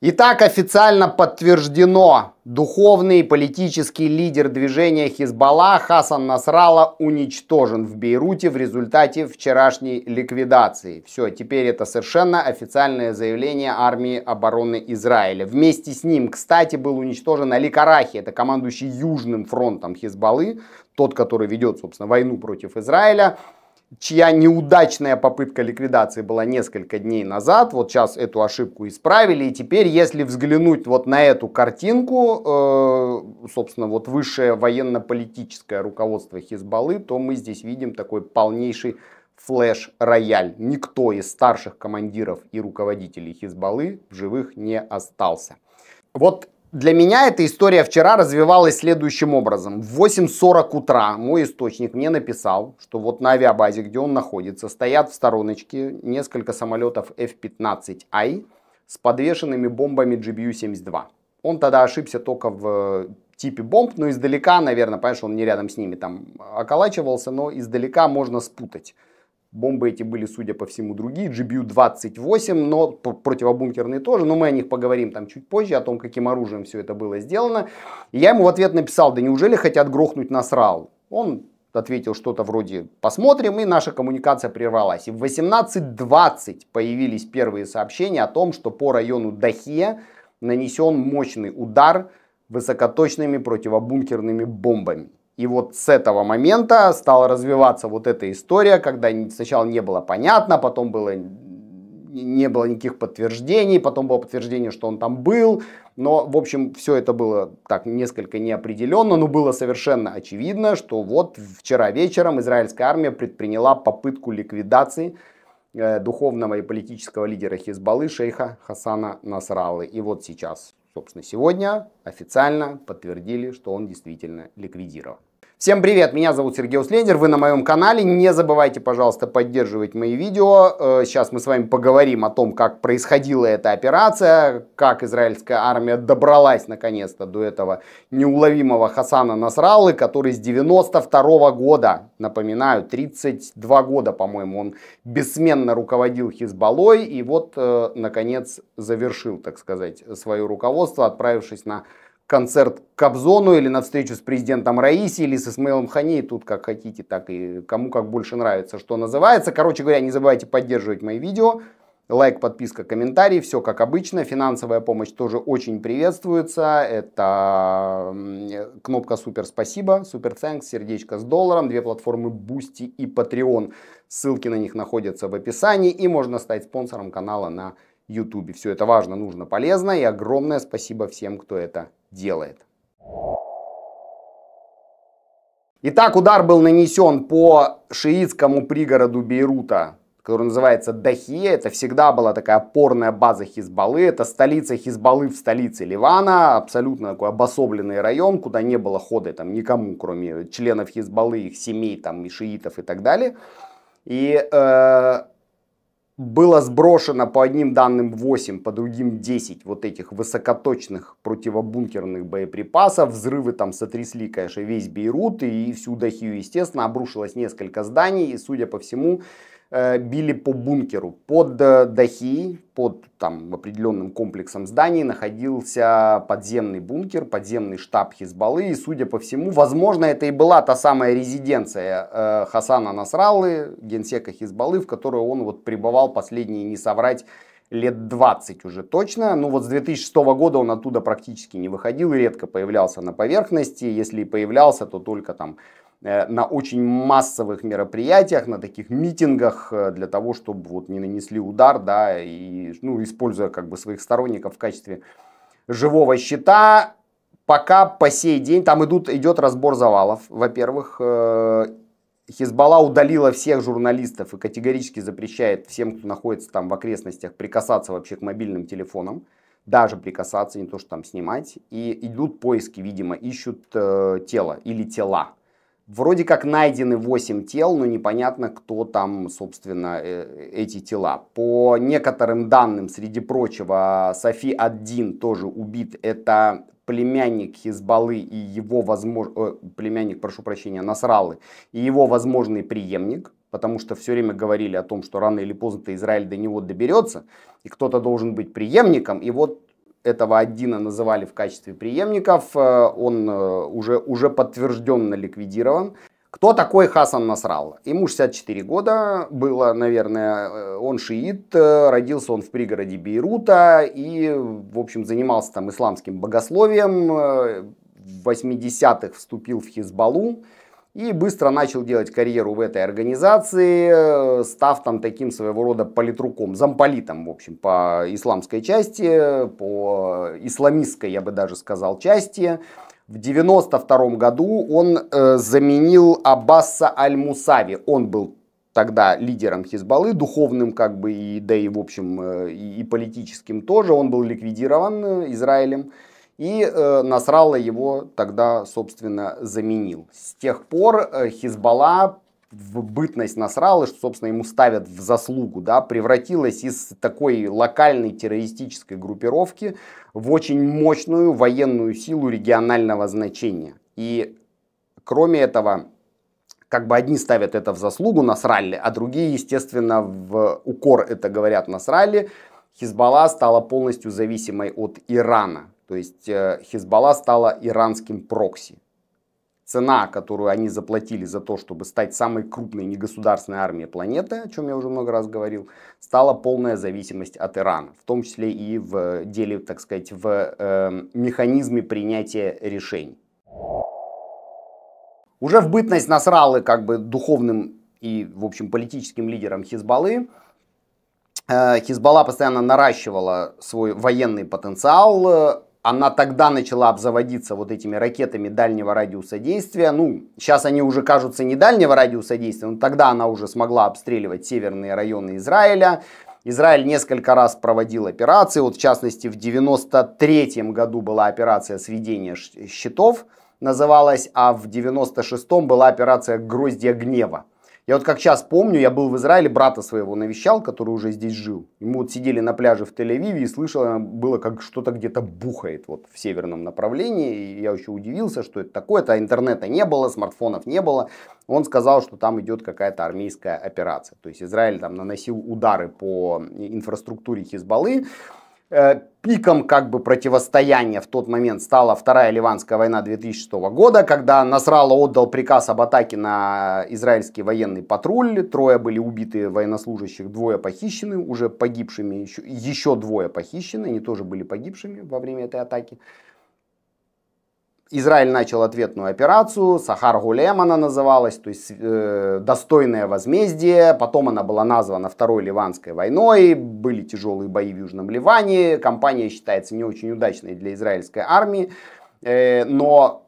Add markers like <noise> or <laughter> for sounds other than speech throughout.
Итак, официально подтверждено, духовный и политический лидер движения Хизбалла Хасан Насрала уничтожен в Бейруте в результате вчерашней ликвидации. Все, теперь это совершенно официальное заявление армии обороны Израиля. Вместе с ним, кстати, был уничтожен Али Карахи, это командующий Южным фронтом Хизбаллы, тот, который ведет, собственно, войну против Израиля чья неудачная попытка ликвидации была несколько дней назад. Вот сейчас эту ошибку исправили. И теперь, если взглянуть вот на эту картинку, э, собственно, вот высшее военно-политическое руководство Хизбаллы, то мы здесь видим такой полнейший флеш-рояль. Никто из старших командиров и руководителей Хизбаллы в живых не остался. Вот для меня эта история вчера развивалась следующим образом. В 8.40 утра мой источник мне написал, что вот на авиабазе, где он находится, стоят в стороночке несколько самолетов F-15I с подвешенными бомбами GBU-72. Он тогда ошибся только в э, типе бомб, но издалека, наверное, понимаешь, он не рядом с ними там околачивался, но издалека можно спутать. Бомбы эти были, судя по всему, другие, GBU-28, но противобункерные тоже, но мы о них поговорим там чуть позже, о том, каким оружием все это было сделано. И я ему в ответ написал, да неужели хотят грохнуть насрал? Он ответил что-то вроде «посмотрим», и наша коммуникация прервалась. И в 18.20 появились первые сообщения о том, что по району Дахия нанесен мощный удар высокоточными противобункерными бомбами. И вот с этого момента стала развиваться вот эта история, когда сначала не было понятно, потом было не было никаких подтверждений, потом было подтверждение, что он там был, но, в общем, все это было так несколько неопределенно, но было совершенно очевидно, что вот вчера вечером израильская армия предприняла попытку ликвидации э, духовного и политического лидера Хизбаллы шейха Хасана Насралы. И вот сейчас, собственно, сегодня официально подтвердили, что он действительно ликвидирован. Всем привет, меня зовут Сергей Услендер, вы на моем канале. Не забывайте, пожалуйста, поддерживать мои видео. Э, сейчас мы с вами поговорим о том, как происходила эта операция, как израильская армия добралась наконец-то до этого неуловимого Хасана Насралы, который с 92 года, напоминаю, 32 года, по-моему, он бессменно руководил Хизбаллой и вот, э, наконец, завершил, так сказать, свое руководство, отправившись на концерт Кобзону или на встречу с президентом Раиси или с Исмаилом Хани. Тут как хотите, так и кому как больше нравится, что называется. Короче говоря, не забывайте поддерживать мои видео. Лайк, подписка, комментарий, все как обычно. Финансовая помощь тоже очень приветствуется. Это кнопка супер спасибо, супер ценк, сердечко с долларом, две платформы Boosty и Patreon. Ссылки на них находятся в описании и можно стать спонсором канала на YouTube. Все это важно, нужно, полезно и огромное спасибо всем, кто это делает. Итак, удар был нанесен по шиитскому пригороду Бейрута, который называется Дахия. Это всегда была такая опорная база Хизбаллы. Это столица Хизбаллы в столице Ливана. Абсолютно такой обособленный район, куда не было хода там никому, кроме членов Хизбаллы, их семей, там, и шиитов и так далее. И э, было сброшено по одним данным 8, по другим 10 вот этих высокоточных противобункерных боеприпасов. Взрывы там сотрясли, конечно, весь Бейрут и всю Дахию, естественно. Обрушилось несколько зданий и, судя по всему, Э, били по бункеру. Под э, Дахи, под там, определенным комплексом зданий находился подземный бункер, подземный штаб Хизбаллы. И, судя по всему, возможно, это и была та самая резиденция э, Хасана Насраллы, генсека Хизбаллы, в которую он вот пребывал последние, не соврать, лет 20 уже точно. Ну вот с 2006 года он оттуда практически не выходил и редко появлялся на поверхности. Если и появлялся, то только там Э, на очень массовых мероприятиях, на таких митингах э, для того, чтобы вот не нанесли удар, да, и, ну, используя как бы своих сторонников в качестве живого щита, пока по сей день там идут, идет разбор завалов, во-первых, э, Хизбалла удалила всех журналистов и категорически запрещает всем, кто находится там в окрестностях, прикасаться вообще к мобильным телефонам, даже прикасаться, не то что там снимать. И идут поиски, видимо, ищут э, тело или тела Вроде как найдены 8 тел, но непонятно, кто там, собственно, э, эти тела. По некоторым данным, среди прочего, Софи Аддин тоже убит. Это племянник Хизбаллы и его возможный... Э, племянник, прошу прощения, Насралы и его возможный преемник потому что все время говорили о том, что рано или поздно -то Израиль до него доберется, и кто-то должен быть преемником, и вот этого Аддина называли в качестве преемников, э, он э, уже, уже подтвержденно ликвидирован. Кто такой Хасан Насрал? Ему 64 года было, наверное, э, он шиит, родился он в пригороде Бейрута и, в общем, занимался там исламским богословием, в 80-х вступил в Хизбаллу, и быстро начал делать карьеру в этой организации, э, став там таким своего рода политруком, замполитом, в общем, по исламской части, по исламистской, я бы даже сказал, части. В 92 году он э, заменил Аббаса Аль-Мусави. Он был тогда лидером Хизбаллы, духовным как бы, и, да и в общем, э, и, и политическим тоже. Он был ликвидирован э, Израилем. И э, Насралла его тогда, собственно, заменил. С тех пор э, Хизбалла в бытность Насралы, что, собственно, ему ставят в заслугу, да, превратилась из такой локальной террористической группировки в очень мощную военную силу регионального значения. И кроме этого, как бы одни ставят это в заслугу Насралли, а другие, естественно, в укор это говорят Насралли, Хизбалла стала полностью зависимой от Ирана. То есть э, Хизбалла стала иранским прокси. Цена, которую они заплатили за то, чтобы стать самой крупной негосударственной армией планеты, о чем я уже много раз говорил, стала полная зависимость от Ирана, в том числе и в деле, так сказать, в э, механизме принятия решений. Уже в бытность Насралы как бы духовным и, в общем, политическим лидером Хизбаллы, э, Хизбалла постоянно наращивала свой военный потенциал, э, она тогда начала обзаводиться вот этими ракетами дальнего радиуса действия. Ну, сейчас они уже кажутся не дальнего радиуса действия, но тогда она уже смогла обстреливать северные районы Израиля. Израиль несколько раз проводил операции, вот в частности в 93 году была операция сведения щитов, называлась, а в 96 была операция «Гроздья гнева». Я вот как сейчас помню, я был в Израиле, брата своего навещал, который уже здесь жил. И мы вот сидели на пляже в Тель-Авиве и слышал, было как что-то где-то бухает вот в северном направлении. И я еще удивился, что это такое-то. А интернета не было, смартфонов не было. Он сказал, что там идет какая-то армейская операция. То есть Израиль там наносил удары по инфраструктуре Хизбаллы. Э, пиком как бы противостояния в тот момент стала Вторая Ливанская война 2006 года, когда Насрала отдал приказ об атаке на израильский военный патруль. Трое были убиты военнослужащих, двое похищены, уже погибшими, еще, еще двое похищены, они тоже были погибшими во время этой атаки. Израиль начал ответную операцию, Сахар Гулем она называлась, то есть э, достойное возмездие. Потом она была названа Второй Ливанской войной, были тяжелые бои в Южном Ливане. Компания считается не очень удачной для израильской армии, э, но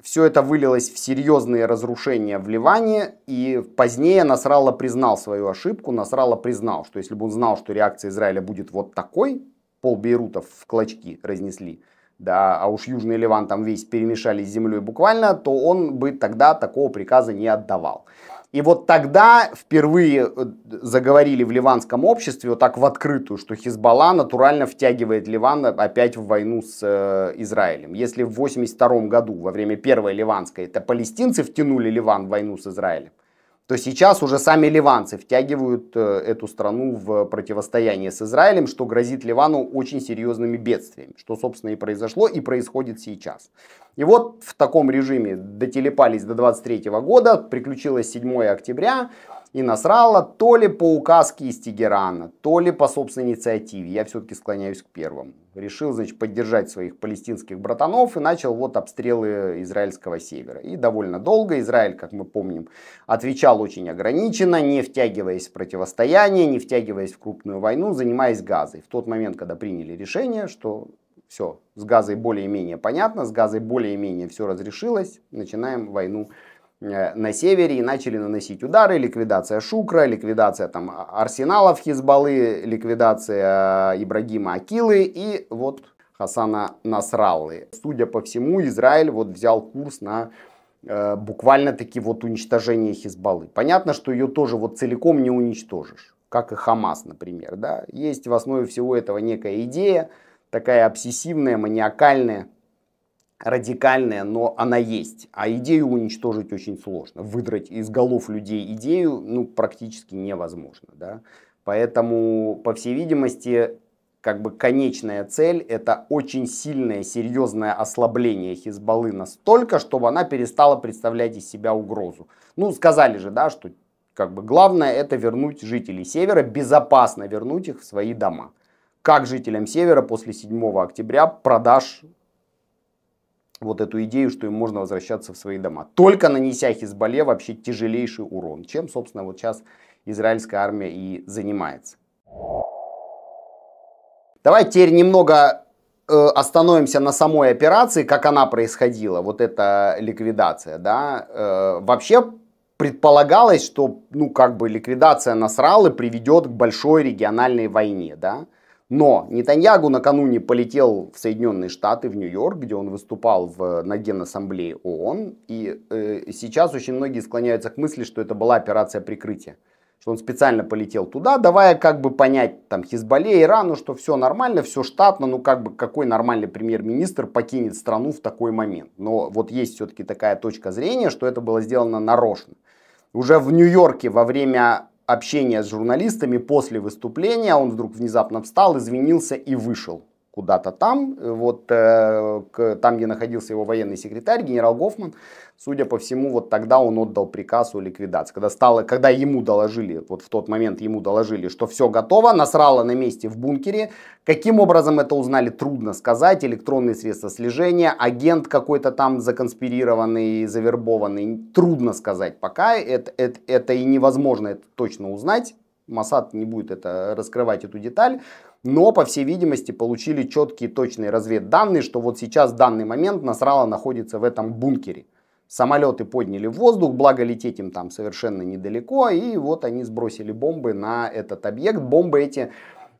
все это вылилось в серьезные разрушения в Ливане, и позднее Насралла признал свою ошибку. Насралла признал, что если бы он знал, что реакция Израиля будет вот такой, пол Бейрута в клочки разнесли – да, а уж Южный Ливан там весь перемешали с землей буквально, то он бы тогда такого приказа не отдавал. И вот тогда впервые э, заговорили в ливанском обществе вот так в открытую, что Хизбалла натурально втягивает Ливан опять в войну с э, Израилем. Если в 1982 году, во время Первой Ливанской, это палестинцы втянули Ливан в войну с Израилем, то сейчас уже сами ливанцы втягивают э, эту страну в противостояние с Израилем, что грозит Ливану очень серьезными бедствиями, что, собственно, и произошло и происходит сейчас. И вот в таком режиме дотелепались до 23 года, приключилось 7 октября, и Насралла то ли по указке из Тегерана, то ли по собственной инициативе. Я все-таки склоняюсь к первому. Решил, значит, поддержать своих палестинских братанов и начал вот обстрелы израильского севера. И довольно долго Израиль, как мы помним, отвечал очень ограниченно, не втягиваясь в противостояние, не втягиваясь в крупную войну, занимаясь газой. В тот момент, когда приняли решение, что все, с газой более-менее понятно, с газой более-менее все разрешилось, начинаем войну Э, на севере и начали наносить удары. Ликвидация Шукра, ликвидация там, а, арсеналов Хизбаллы, ликвидация э, Ибрагима Акилы и вот Хасана Насраллы. Судя по всему, Израиль вот взял курс на э, буквально-таки вот уничтожение Хизбаллы. Понятно, что ее тоже вот целиком не уничтожишь, как и Хамас, например. Да? Есть в основе всего этого некая идея, такая обсессивная, маниакальная, радикальная, но она есть. А идею уничтожить очень сложно. Выдрать из голов людей идею ну, практически невозможно. Да? Поэтому, по всей видимости, как бы конечная цель это очень сильное, серьезное ослабление Хизбаллы настолько, чтобы она перестала представлять из себя угрозу. Ну, сказали же, да, что как бы главное это вернуть жителей Севера, безопасно вернуть их в свои дома. Как жителям Севера после 7 октября продаж вот эту идею, что им можно возвращаться в свои дома. Только нанеся Хизбале вообще тяжелейший урон, чем, собственно, вот сейчас израильская армия и занимается. Давай теперь немного э, остановимся на самой операции, как она происходила, вот эта ликвидация, да, э, вообще предполагалось, что, ну, как бы ликвидация Насралы приведет к большой региональной войне, да, но Нетаньягу накануне полетел в Соединенные Штаты, в Нью-Йорк, где он выступал в, на Генассамблее ООН. И э, сейчас очень многие склоняются к мысли, что это была операция прикрытия. Что он специально полетел туда, давая как бы понять там Хизбалле, Ирану, что все нормально, все штатно, ну как бы какой нормальный премьер-министр покинет страну в такой момент. Но вот есть все-таки такая точка зрения, что это было сделано нарочно. Уже в Нью-Йорке во время общения с журналистами после выступления он вдруг внезапно встал, извинился и вышел куда-то там. Вот э, к, там, где находился его военный секретарь, генерал Гофман, судя по всему, вот тогда он отдал приказ о ликвидации. Когда, стало, когда ему доложили, вот в тот момент ему доложили, что все готово, насрало на месте в бункере. Каким образом это узнали, трудно сказать. Электронные средства слежения, агент какой-то там законспирированный, завербованный, трудно сказать пока. Это, это, это и невозможно это точно узнать. Масад не будет это, раскрывать эту деталь, но, по всей видимости, получили четкие точные разведданные, что вот сейчас, в данный момент, Насрала находится в этом бункере. Самолеты подняли в воздух, благо лететь им там совершенно недалеко, и вот они сбросили бомбы на этот объект. Бомбы эти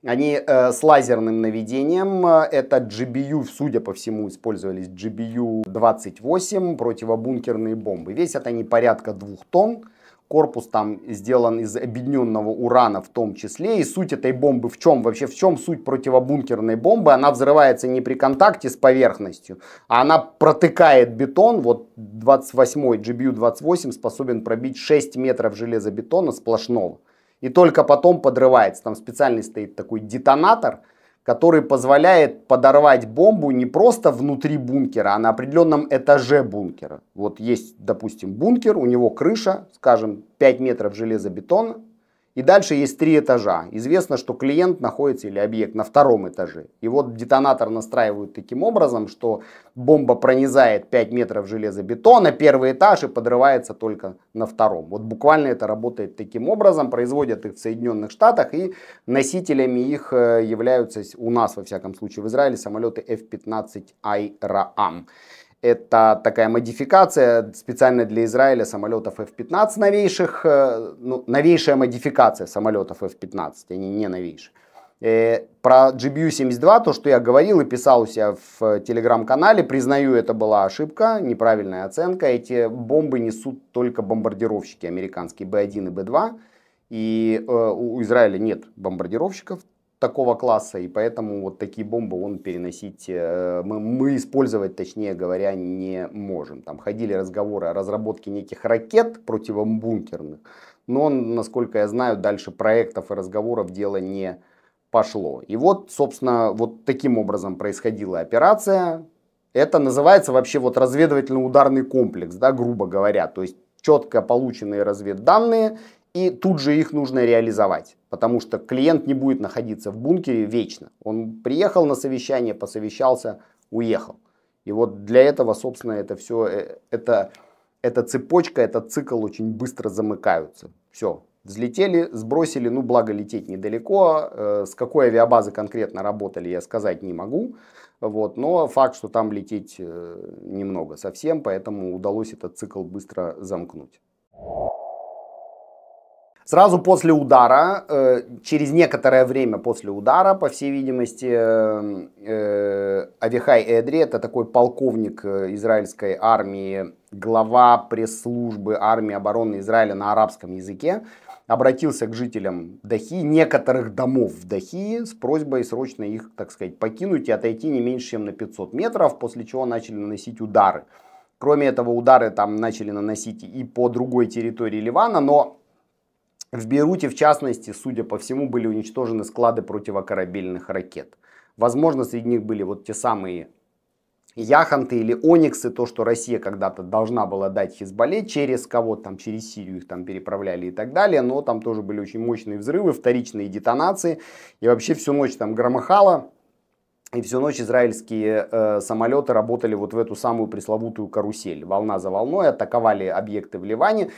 они э, с лазерным наведением, э, это GBU, судя по всему, использовались GBU-28, противобункерные бомбы. Весят они порядка двух тонн корпус там сделан из объединенного урана в том числе. И суть этой бомбы в чем? Вообще в чем суть противобункерной бомбы? Она взрывается не при контакте с поверхностью, а она протыкает бетон. Вот 28-й GBU-28 способен пробить 6 метров железобетона сплошного. И только потом подрывается. Там специальный стоит такой детонатор – который позволяет подорвать бомбу не просто внутри бункера, а на определенном этаже бункера. Вот есть, допустим, бункер, у него крыша, скажем, 5 метров железобетона, и дальше есть три этажа. Известно, что клиент находится или объект на втором этаже. И вот детонатор настраивают таким образом, что бомба пронизает 5 метров железобетона, первый этаж и подрывается только на втором. Вот буквально это работает таким образом. Производят их в Соединенных Штатах и носителями их э, являются у нас, во всяком случае, в Израиле самолеты F-15 Айраам. Это такая модификация специально для Израиля самолетов F-15 новейших, э, ну, новейшая модификация самолетов F-15, они не новейшие. Э, про GBU-72, то, что я говорил и писал у себя в телеграм-канале, признаю, это была ошибка, неправильная оценка. Эти бомбы несут только бомбардировщики американские B-1 и B-2. И э, у Израиля нет бомбардировщиков, такого класса, и поэтому вот такие бомбы он переносить, э, мы, мы использовать, точнее говоря, не можем. Там ходили разговоры о разработке неких ракет противобункерных, но, насколько я знаю, дальше проектов и разговоров дело не пошло. И вот, собственно, вот таким образом происходила операция. Это называется вообще вот разведывательно-ударный комплекс, да, грубо говоря. То есть четко полученные разведданные и тут же их нужно реализовать, потому что клиент не будет находиться в бункере вечно. Он приехал на совещание, посовещался, уехал. И вот для этого, собственно, это все, э, это, эта цепочка, этот цикл очень быстро замыкаются. Все, взлетели, сбросили, ну благо лететь недалеко, э, с какой авиабазы конкретно работали, я сказать не могу, вот, но факт, что там лететь э, немного совсем, поэтому удалось этот цикл быстро замкнуть. Сразу после удара, э, через некоторое время после удара, по всей видимости, э, э Авихай Эдри, это такой полковник э, израильской армии, глава пресс-службы армии обороны Израиля на арабском языке, обратился к жителям Дахи, некоторых домов в Дахи, с просьбой срочно их, так сказать, покинуть и отойти не меньше, чем на 500 метров, после чего начали наносить удары. Кроме этого, удары там начали наносить и по другой территории Ливана, но в Бейруте, в частности, судя по всему, были уничтожены склады противокорабельных ракет. Возможно, среди них были вот те самые Яханты или Ониксы, то, что Россия когда-то должна была дать Хизбалле через кого то там, через Сирию их там переправляли и так далее, но там тоже были очень мощные взрывы, вторичные детонации, и вообще всю ночь там громыхало, и всю ночь израильские э, самолеты работали вот в эту самую пресловутую карусель, волна за волной, атаковали объекты в Ливане,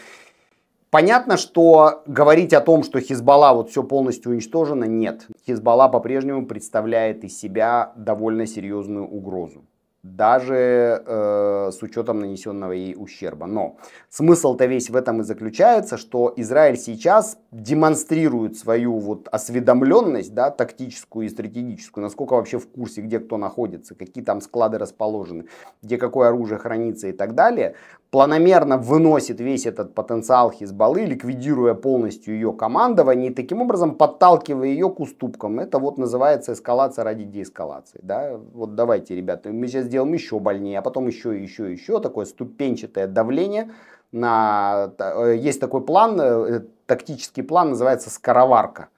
Понятно, что говорить о том, что Хизбалла вот все полностью уничтожено, нет. Хизбалла по-прежнему представляет из себя довольно серьезную угрозу даже э, с учетом нанесенного ей ущерба. Но смысл-то весь в этом и заключается, что Израиль сейчас демонстрирует свою вот осведомленность, да, тактическую и стратегическую, насколько вообще в курсе, где кто находится, какие там склады расположены, где какое оружие хранится и так далее, планомерно выносит весь этот потенциал Хизбаллы, ликвидируя полностью ее командование и таким образом подталкивая ее к уступкам. Это вот называется эскалация ради деэскалации. Да? Вот давайте, ребята, мы сейчас сделаем еще больнее, а потом еще, еще, еще. Такое ступенчатое давление. На... Э, есть такой план, э, э, тактический план, называется «Скороварка».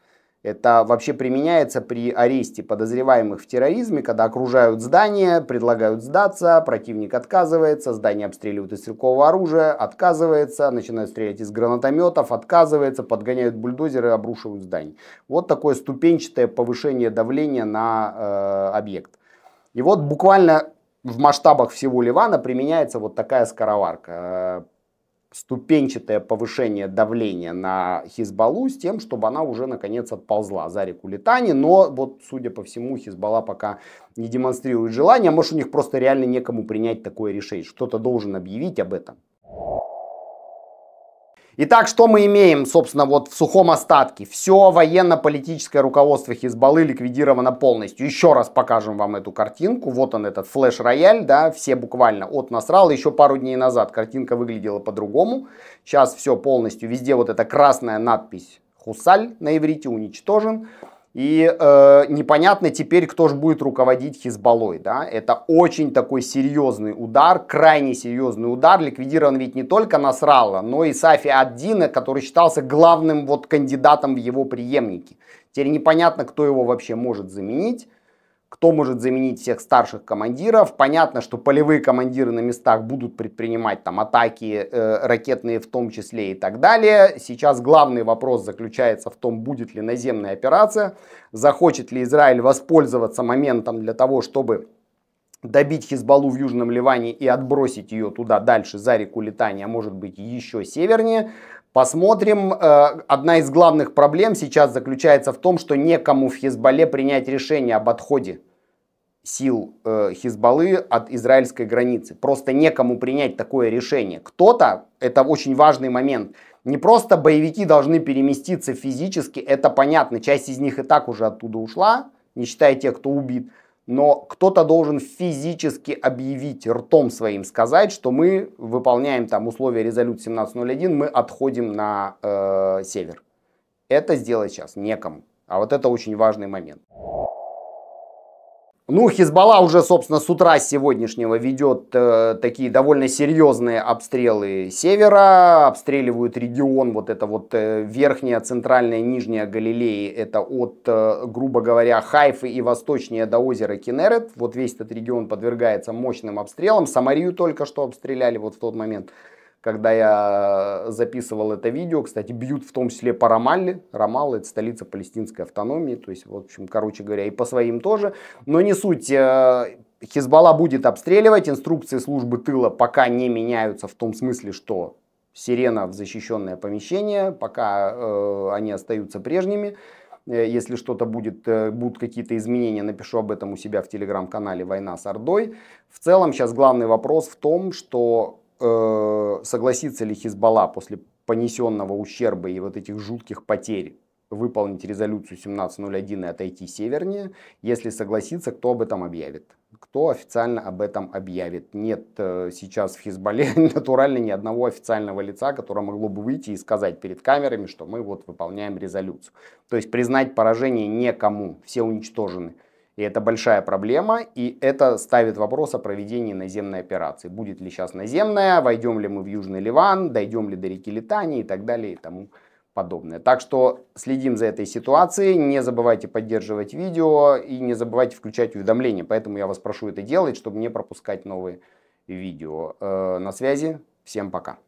Это вообще применяется при аресте подозреваемых в терроризме, когда окружают здание, предлагают сдаться, противник отказывается, здание обстреливают из стрелкового оружия, отказывается, начинают стрелять из гранатометов, отказывается, подгоняют бульдозеры, обрушивают здание. Вот такое ступенчатое повышение давления на э, объект. И вот буквально в масштабах всего Ливана применяется вот такая скороварка. Э, ступенчатое повышение давления на Хизбалу с тем, чтобы она уже наконец отползла за реку Литани. Но вот, судя по всему, Хизбала пока не демонстрирует желания. Может, у них просто реально некому принять такое решение. Что-то должен объявить об этом. Итак, что мы имеем, собственно, вот в сухом остатке? Все военно-политическое руководство Хизбаллы ликвидировано полностью. Еще раз покажем вам эту картинку. Вот он, этот флеш-рояль, да, все буквально от Насрала еще пару дней назад. Картинка выглядела по-другому. Сейчас все полностью, везде вот эта красная надпись «Хусаль» на иврите уничтожен. И э, непонятно теперь, кто же будет руководить Хизбаллой. Да? Это очень такой серьезный удар, крайне серьезный удар. Ликвидирован ведь не только Насралла, но и Сафи Аддина, который считался главным вот кандидатом в его преемники. Теперь непонятно, кто его вообще может заменить кто может заменить всех старших командиров. Понятно, что полевые командиры на местах будут предпринимать там атаки э, ракетные в том числе и так далее. Сейчас главный вопрос заключается в том, будет ли наземная операция, захочет ли Израиль воспользоваться моментом для того, чтобы добить Хизбалу в Южном Ливане и отбросить ее туда дальше, за реку Литания, а может быть еще севернее. Посмотрим. Э, одна из главных проблем сейчас заключается в том, что некому в Хизбалле принять решение об отходе сил э, Хизбаллы от израильской границы. Просто некому принять такое решение. Кто-то, это очень важный момент, не просто боевики должны переместиться физически, это понятно, часть из них и так уже оттуда ушла, не считая тех, кто убит, но кто-то должен физически объявить ртом своим, сказать, что мы выполняем там условия резолюции 1701, мы отходим на э, север. Это сделать сейчас некому. А вот это очень важный момент. Ну, Хизбалла уже, собственно, с утра сегодняшнего ведет э, такие довольно серьезные обстрелы севера, обстреливают регион, вот это вот э, верхняя, центральная, нижняя Галилеи, это от, э, грубо говоря, Хайфы и восточнее до озера Кенерет, вот весь этот регион подвергается мощным обстрелам, Самарию только что обстреляли вот в тот момент когда я записывал это видео. Кстати, бьют в том числе по Рамалле. Рамалла – это столица палестинской автономии. То есть, в общем, короче говоря, и по своим тоже. Но не суть. Э, Хизбалла будет обстреливать. Инструкции службы тыла пока не меняются в том смысле, что сирена в защищенное помещение, пока э, они остаются прежними. Э, если что-то будет, э, будут какие-то изменения, напишу об этом у себя в телеграм-канале «Война с Ордой». В целом сейчас главный вопрос в том, что Э, согласится ли Хизбалла после понесенного ущерба и вот этих жутких потерь выполнить резолюцию 1701 и отойти севернее. Если согласится, кто об этом объявит? Кто официально об этом объявит? Нет э, сейчас в Хизбалле <laughs> натурально ни одного официального лица, которое могло бы выйти и сказать перед камерами, что мы вот выполняем резолюцию. То есть признать поражение некому, все уничтожены. И это большая проблема, и это ставит вопрос о проведении наземной операции. Будет ли сейчас наземная, войдем ли мы в Южный Ливан, дойдем ли до реки Литании и так далее и тому подобное. Так что следим за этой ситуацией, не забывайте поддерживать видео и не забывайте включать уведомления. Поэтому я вас прошу это делать, чтобы не пропускать новые видео. Э, на связи, всем пока.